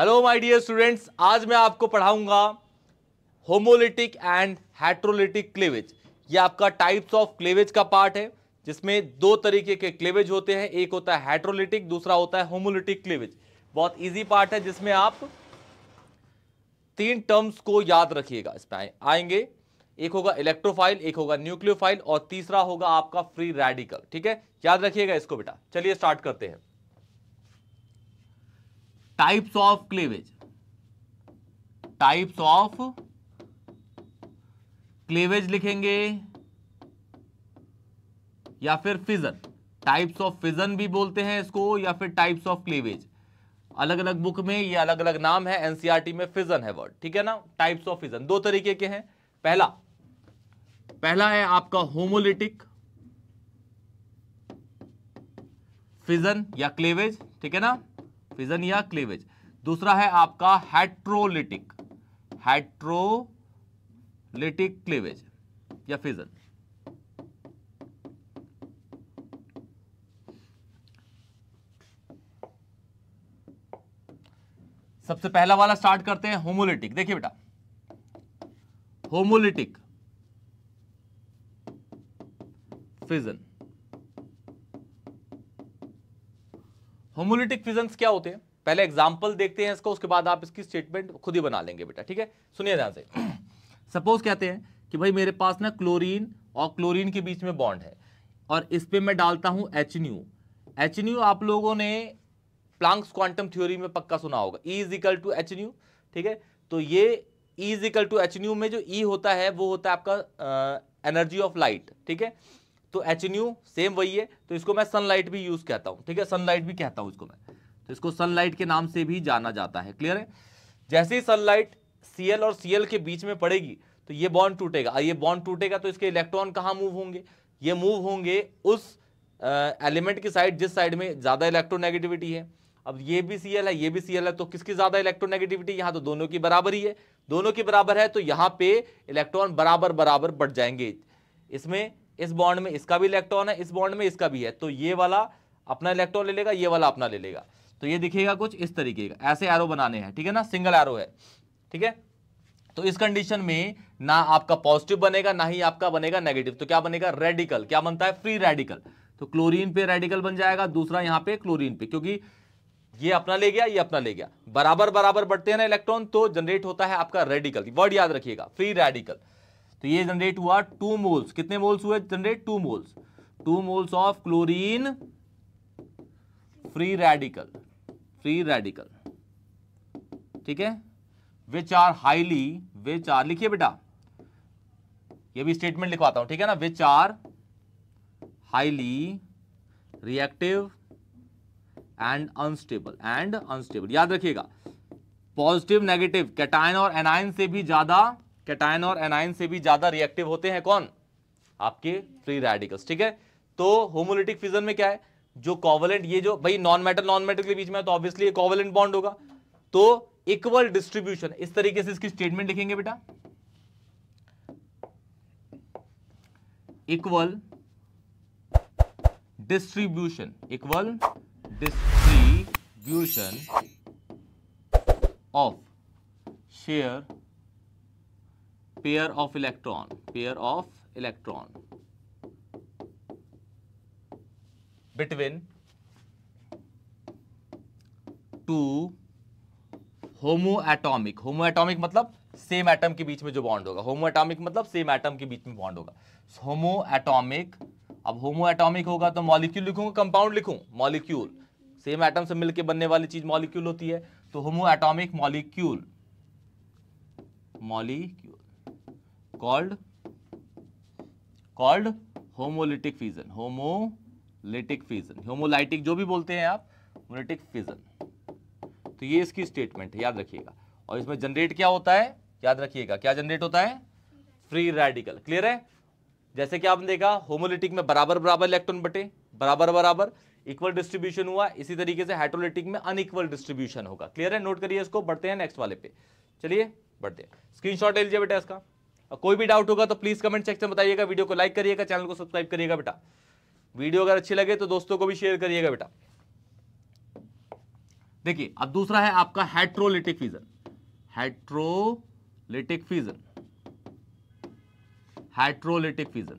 hello my dear students आज मैं आपको पढ़ाऊंगा होमोलिटिक एंड हैट्रोलिटिक क्लेवेज ये आपका टाइप्स ऑफ क्लेवेज का पार्ट है जिसमें दो तरीके के क्लेवेज होते हैं एक होता है हेट्रोलिटिक दूसरा होता है होमोलिटिक क्लेवेज बहुत इजी पार्ट है जिसमें आप तीन टर्म्स को याद रखिएगा इसमें आएंगे एक होगा इलेक्ट्रोफाइल एक होगा न्यूक्लियोफाइल और तीसरा होगा आपका फ्री रेडिकल ठीक है याद रखिएगा इसको बेटा चलिए स्टार्ट करते हैं types of cleavage types of cleavage लिखेंगे या फिर फिजन टाइप्स ऑफ फिजन भी बोलते हैं इसको या फिर टाइप्स ऑफ क्लेवेज अलग अलग बुक में ये अलग अलग नाम है एनसीआरटी e में फिजन है वर्ड ठीक है ना टाइप्स ऑफ फिजन दो तरीके के हैं पहला पहला है आपका होमोलिटिक फिजन या क्लेवेज ठीक है ना फिजन या क्लीवेज दूसरा है आपका हैट्रोलिटिक हैट्रोलिटिक क्लीवेज या फिजन सबसे पहला वाला स्टार्ट करते हैं होमोलिटिक देखिए बेटा होमोलिटिक फिजन होमोलिटिक फिजन क्या होते हैं पहले एग्जाम्पल देखते हैं इसको उसके बाद आप इसकी स्टेटमेंट खुद ही बना लेंगे बेटा ठीक है सुनिए ध्यान से सपोज कहते हैं कि भाई मेरे पास ना क्लोरीन और क्लोरीन के बीच में बॉन्ड है और इस पर मैं डालता हूँ एच न्यू एच न्यू आप लोगों ने प्लांक्स क्वांटम थ्योरी में पक्का सुना होगा E is equal to H nu ठीक है तो ये E is equal to H nu में जो ई e होता है वो होता है आपका एनर्जी ऑफ लाइट ठीक है तो एच यू सेम वही है तो इसको मैं सनलाइट भी यूज कहता हूँ ठीक है सनलाइट भी कहता हूँ इसको मैं तो इसको सनलाइट के नाम से भी जाना जाता है क्लियर है जैसे ही सनलाइट सीएल और सीएल के बीच में पड़ेगी तो ये बॉन्ड टूटेगा ये बॉन्ड टूटेगा तो इसके इलेक्ट्रॉन कहाँ मूव होंगे ये मूव होंगे उस एलिमेंट की साइड जिस साइड में ज़्यादा इलेक्ट्रोनेगेटिविटी है अब ये भी सी है ये भी सी है तो किसकी ज़्यादा इलेक्ट्रोनेगेटिविटी यहाँ तो दोनों की बराबर ही है दोनों की बराबर है तो यहाँ पे इलेक्ट्रॉन बराबर बराबर बढ़ जाएंगे इसमें इस बॉन्ड में इसका भी इलेक्ट्रॉन है इस बॉन्ड में इसका भी है तो ये वाला अपना इलेक्ट्रॉन ले लेगा ये वाला अपना ले लेगा तो ये दिखेगा कुछ इस तरीके का ऐसे एरो बनाने हैं ठीक है ना सिंगल एरो है ठीक है तो इस कंडीशन में ना आपका पॉजिटिव बनेगा ना ही आपका बनेगा नेगेटिव तो क्या बनेगा रेडिकल क्या बनता है फ्री रेडिकल तो क्लोरीन पे रेडिकल बन जाएगा दूसरा यहां पे क्लोरीन पे क्योंकि ये अपना ले गया ये अपना ले गया बराबर बराबर बढ़ते हैं ना इलेक्ट्रॉन तो जनरेट होता है आपका रेडिकल वर्ड याद रखिएगा फ्री रेडिकल तो ये जनरेट हुआ टू मोल्स कितने मोल्स हुए generate two moles two moles of chlorine free radical free radical ठीक है which are highly which are लिखिए बेटा ये भी स्टेटमेंट लिखवाता हूं ठीक है ना which are highly reactive and unstable and unstable याद रखिएगा पॉजिटिव नेगेटिव कैटाइन और एनाइन से भी ज्यादा कैटायन और एनाइन से भी ज्यादा रिएक्टिव होते हैं कौन आपके फ्री रेडिकल्स ठीक है तो होमोलिटिक फिजन में क्या है जो कॉवलेंट ये जो भाई नॉन मेटल नॉन मेटल के बीच में तो ऑब्वियसली कॉवलेंट बॉन्ड होगा तो इक्वल डिस्ट्रीब्यूशन इस तरीके से इसकी स्टेटमेंट लिखेंगे बेटा equal distribution equal distribution of share pair of electron pair of electron between two homo atomic homo atomic मतलब सेम एटम के बीच में जो बॉन्ड होगा होमो एटॉमिक मतलब सेम एटम के बीच में बॉन्ड होगा होमो एटॉमिक अब होमो एटॉमिक होगा तो मॉलिक्यूल लिखूंगा कंपाउंड लिखूं मॉलिक्यूल सेम एटम से मिलकर बनने वाली चीज मॉलिक्यूल होती है तो homo atomic molecule molecule called called homolytic fission homolytic fission homolytic जो भी बोलते हैं आप होमोलिटिक फिजन तो ये इसकी स्टेटमेंट है याद रखिएगा और इसमें जनरेट क्या होता है याद रखिएगा क्या जनरेट होता है फ्री रेडिकल क्लियर है जैसे कि आपने देखा होमोलिटिक में बराबर बराबर इलेक्ट्रॉन बटे बराबर बराबर इक्वल डिस्ट्रीब्यूशन हुआ इसी तरीके से हाइड्रोलिटिक में अनइक्वल डिस्ट्रीब्यूशन होगा क्लियर है नोट करिए इसको बढ़ते हैं नेक्स्ट वाले पे चलिए बढ़ते हैं स्क्रीनशॉट ले लीजिए बेटा इसका कोई भी डाउट होगा तो प्लीज़ कमेंट सेक्शन में बताइएगा वीडियो को लाइक करिएगा चैनल को सब्सक्राइब करिएगा बेटा वीडियो अगर अच्छी लगे तो दोस्तों को भी शेयर करिएगा बेटा देखिए अब दूसरा है आपका hydrolytic fission hydrolytic fission hydrolytic fission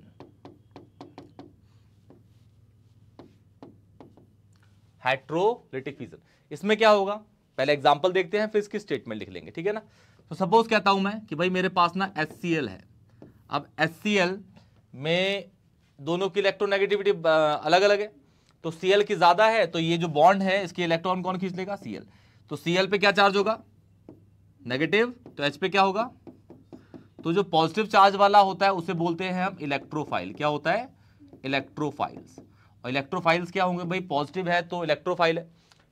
hydrolytic fission इसमें क्या होगा पहले एग्जाम्पल देखते हैं फिर इसकी स्टेटमेंट लिख लेंगे ठीक है ना तो सपोज कहता हूं मैं कि भाई मेरे पास ना एस है अब एस में दोनों की इलेक्ट्रोनेगेटिविटी अलग अलग है तो Cl की ज्यादा है तो ये जो बॉन्ड है इसके इलेक्ट्रॉन कौन खींच लेगा Cl तो Cl पे क्या चार्ज होगा नेगेटिव तो H पे क्या होगा तो जो पॉजिटिव चार्ज वाला होता है उसे बोलते हैं हम इलेक्ट्रोफाइल क्या होता है इलेक्ट्रोफाइल्स और इलेक्ट्रोफाइल्स क्या होंगे भाई पॉजिटिव है तो इलेक्ट्रोफाइल है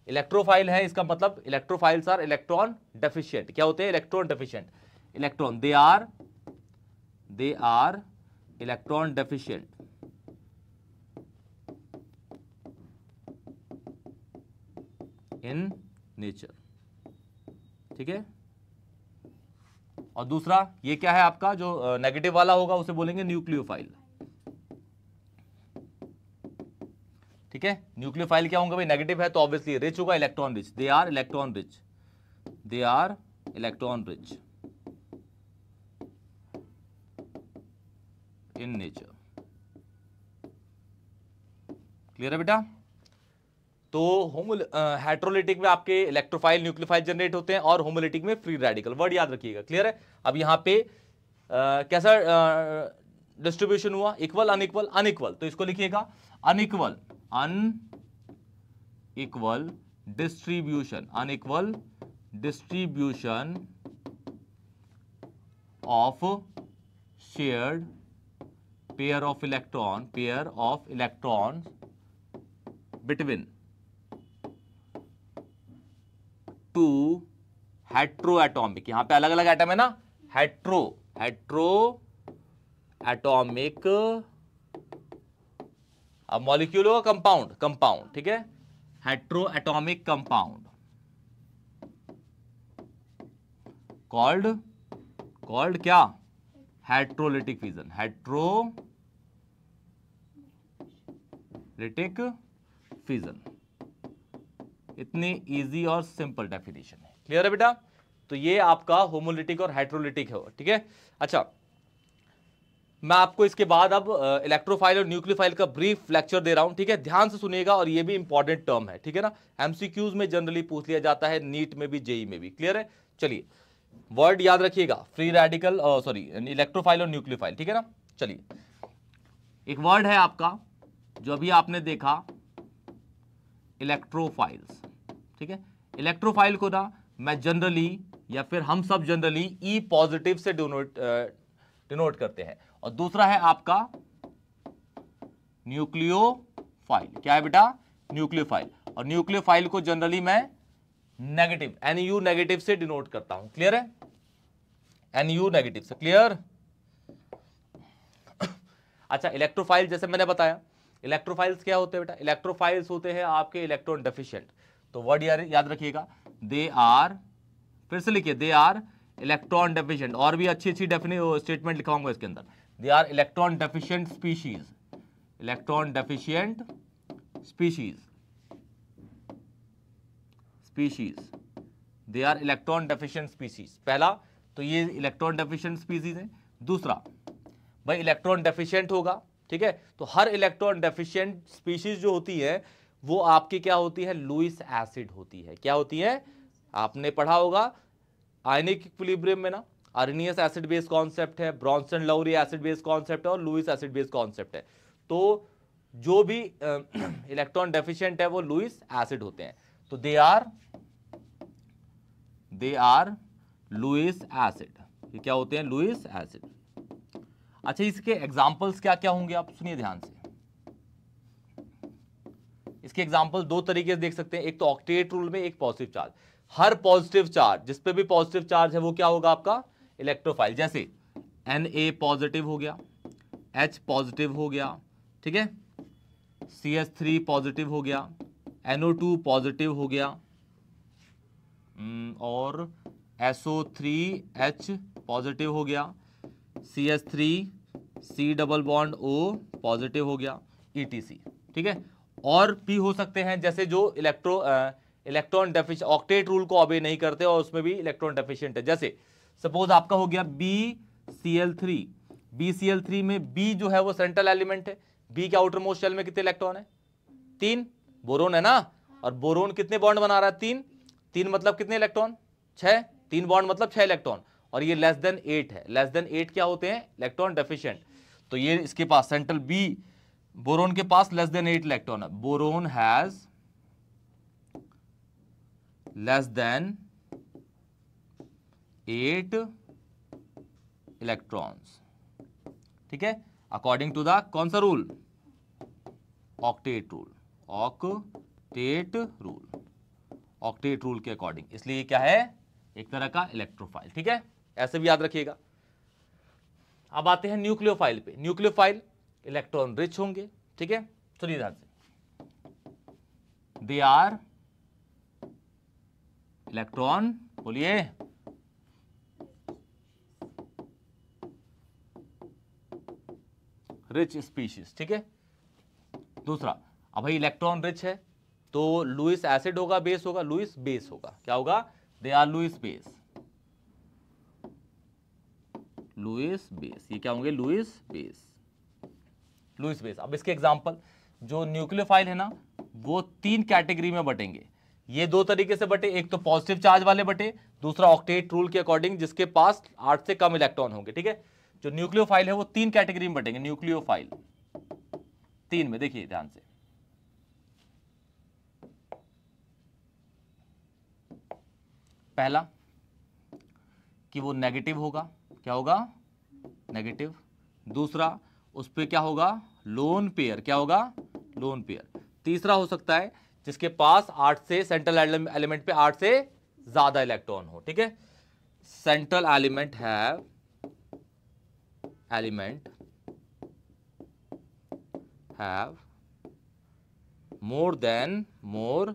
इलेक्ट्रोफाइल है इसका मतलब इलेक्ट्रोफाइल्स आर इलेक्ट्रॉन डेफिशिएंट क्या होते हैं electron deficient electron they are they are electron deficient in nature ठीक है और दूसरा ये क्या है आपका जो नेगेटिव वाला होगा उसे बोलेंगे न्यूक्लियोफाइल ठीक है न्यूक्लियोफाइल क्या होंगे भाई नेगेटिव है तो ऑब्वियसली रिच होगा electron rich they are electron rich they are electron rich in nature clear है बेटा तो होमोल हाइड्रोलिटिक में आपके इलेक्ट्रोफाइल न्यूक्लियोफाइल जनरेट होते हैं और होमोलिटिक में फ्री रेडिकल वर्ड याद रखिएगा क्लियर है अब यहां पे आ, कैसा डिस्ट्रीब्यूशन हुआ इक्वल अनइक्वल अनइक्वल तो इसको लिखिएगा unequal unequal distribution unequal distribution of shared pair of electron pair of electron between two hetero atomic यहां पे अलग अलग एटम है ना हेट्रो हेट्रो एटॉमिक अब मॉलिक्यूल होगा कंपाउंड कंपाउंड ठीक है hetero atomic compound called called क्या हेट्रोलिटिक फिजन हेट्रोलिटिक फिजन इतनी इजी और सिंपल डेफिनेशन है क्लियर है बेटा तो ये आपका होमोलिटिक और हाइड्रोलिटिक है ठीक है अच्छा मैं आपको इसके बाद अब इलेक्ट्रोफाइल और न्यूक्लियोफाइल का ब्रीफ लेक्चर दे रहा हूं ठीक है ध्यान से सुनिएगा और ये भी इंपॉर्टेंट टर्म है ठीक है ना एमसीक्यूज में जनरली पूछ लिया जाता है नीट में भी जेई e में भी क्लियर है चलिए वर्ड याद रखिएगा फ्री रेडिकल सॉरी इलेक्ट्रोफाइल और न्यूक्लियोफाइल ठीक है ना चलिए एक वर्ड है आपका जो अभी आपने देखा इलेक्ट्रोफाइल्स ठीक है इलेक्ट्रोफाइल को ना मैं जनरली या फिर हम सब जनरली ई पॉजिटिव से डिनोट डिनोट करते हैं और दूसरा है आपका न्यूक्लियो फाइल क्या है बेटा न्यूक्लियो फाइल और न्यूक्लियो फाइल को जनरली मैं नेगेटिव एन यू नेगेटिव से डिनोट करता हूं क्लियर है एन यू नेगेटिव से क्लियर अच्छा इलेक्ट्रोफाइल जैसे मैंने बताया इलेक्ट्रोफाइल्स क्या होते हैं बेटा इलेक्ट्रोफाइल्स होते हैं आपके इलेक्ट्रॉन डेफिशिएंट तो वर्ड यार याद रखिएगा दे आर फिर से लिखिए दे आर इलेक्ट्रॉन डेफिशिएंट और भी अच्छी अच्छी डेफिने स्टेटमेंट लिखाऊंगा इसके अंदर they are electron deficient species electron deficient species species they are electron deficient species पहला तो ये इलेक्ट्रॉन डेफिशियंट स्पीसीज है दूसरा भाई इलेक्ट्रॉन डेफिशियंट होगा ठीक है तो हर इलेक्ट्रॉन डेफिशियंट स्पीसीज जो होती है वो आपकी क्या होती है लुइस एसिड होती है क्या होती है आपने पढ़ा होगा आयनिक इक्विलिब्रियम में ना अर्नियस एसिड बेस कॉन्सेप्ट है Bronsted Lowry acid base concept है और लुइस एसिड बेस कॉन्सेप्ट है तो जो भी इलेक्ट्रॉन डेफिशिएंट है वो लुइस एसिड होते हैं तो they are they are Lewis acid ये क्या होते हैं लुइस एसिड अच्छा इसके एग्जाम्पल्स क्या क्या होंगे आप सुनिए ध्यान से इसके एग्जाम्पल दो तरीके से देख सकते हैं एक तो ऑक्टेट रूल में एक पॉजिटिव चार्ज हर पॉजिटिव चार्ज जिस पे भी पॉजिटिव चार्ज है वो क्या होगा आपका इलेक्ट्रोफाइल जैसे एन ए पॉजिटिव हो गया एच पॉजिटिव हो गया ठीक है सी एस थ्री पॉजिटिव हो गया एनओ टू पॉजिटिव हो गया हम्म, और S O three H positive हो गया C S three C double bond O positive हो गया ई टी सी ठीक है और पी हो सकते हैं जैसे जो electro electron deficient octet rule को ऑबे नहीं करते और उसमें भी इलेक्ट्रॉन डेफिशिएंट है जैसे सपोज आपका हो गया B C L three B C L three में बी जो है वो सेंट्रल एलिमेंट है बी के आउटर मोस्ट शेल में कितने इलेक्ट्रॉन है तीन बोरोन है ना और बोरोन कितने बॉन्ड बना रहा है तीन तीन मतलब कितने इलेक्ट्रॉन छह तीन बॉन्ड मतलब छह इलेक्ट्रॉन और ये लेस देन एट है लेस देन एट क्या होते हैं इलेक्ट्रॉन डेफिशियंट तो ये इसके पास सेंट्रल बी बोरोन के पास लेस देन एट इलेक्ट्रॉन है boron has less than eight electrons ठीक है अकॉर्डिंग टू द कौन सा rule octet rule octet rule octet rule के अकॉर्डिंग इसलिए क्या है एक तरह का इलेक्ट्रोफाइल ठीक है ऐसे भी याद रखिएगा अब आते हैं न्यूक्लियोफाइल पे न्यूक्लियोफाइल इलेक्ट्रॉन रिच होंगे ठीक है चलिए ध्यान से दे आर इलेक्ट्रॉन बोलिए रिच स्पीशीज ठीक है दूसरा अब भाई इलेक्ट्रॉन रिच है तो लुइस एसिड होगा बेस होगा लुइस बेस होगा क्या होगा they are Lewis base Lewis base ये क्या होंगे लुइस बेस लुइस बेस अब इसके एग्जाम्पल जो न्यूक्लियोफाइल है ना वो तीन कैटेगरी में बटेंगे ये दो तरीके से बटे एक तो पॉजिटिव चार्ज वाले बटे दूसरा ऑक्टेट रूल के अकॉर्डिंग जिसके पास आठ से कम इलेक्ट्रॉन होंगे ठीक है जो न्यूक्लियो है वो तीन कैटेगरी में बटेंगे न्यूक्लियो तीन में देखिए ध्यान से पहला कि वो नेगेटिव होगा क्या होगा नेगेटिव दूसरा उस पर क्या होगा लोन पेयर क्या होगा लोन पेयर तीसरा हो सकता है जिसके पास आठ से सेंट्रल एलिमेंट पे आठ से ज़्यादा इलेक्ट्रॉन हो ठीक है central element have element have more than more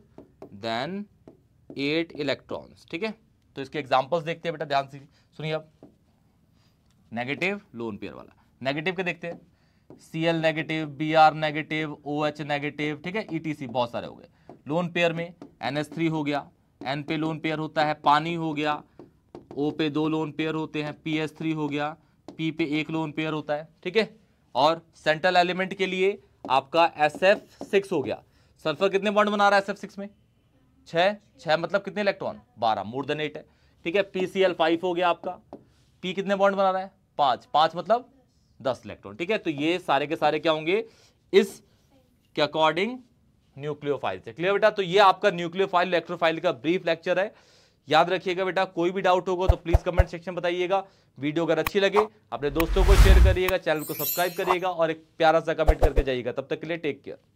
than eight electrons ठीक है तो इसके एग्जाम्पल्स देखते हैं बेटा ध्यान से सुनिए आप नेगेटिव लोन पेयर वाला नेगेटिव के देखते हैं C L negative B R negative O H negative ठीक है ई टी सी बहुत सारे हो गए लोन पेयर में एन एस थ्री हो गया एन पे लोन पेयर होता है पानी हो गया ओ पे दो लोन पेयर होते हैं पी एस थ्री हो गया पी पे एक लोन पेयर होता है ठीक है और सेंट्रल एलिमेंट के लिए आपका एस एफ सिक्स हो गया सल्फर कितने बॉन्ड बना रहा है एस एफ सिक्स में छः छः मतलब कितने इलेक्ट्रॉन बारह मोर देन एट है ठीक है पी सी एल फाइव हो गया आपका पी कितने बॉन्ड बना रहा है पाँच पाँच मतलब दस इलेक्ट्रॉन ठीक है तो ये सारे के सारे क्या होंगे इस के अकॉर्डिंग न्यूक्लियोफाइल से क्लियर बेटा तो ये आपका न्यूक्लियोफाइल इलेक्ट्रोफाइल का ब्रीफ लेक्चर है याद रखिएगा बेटा कोई भी डाउट होगा तो प्लीज़ कमेंट सेक्शन बताइएगा वीडियो अगर अच्छी लगे अपने दोस्तों को शेयर करिएगा चैनल को सब्सक्राइब करिएगा और एक प्यारा सा कमेंट करके जाइएगा तब तक के लिए टेक केयर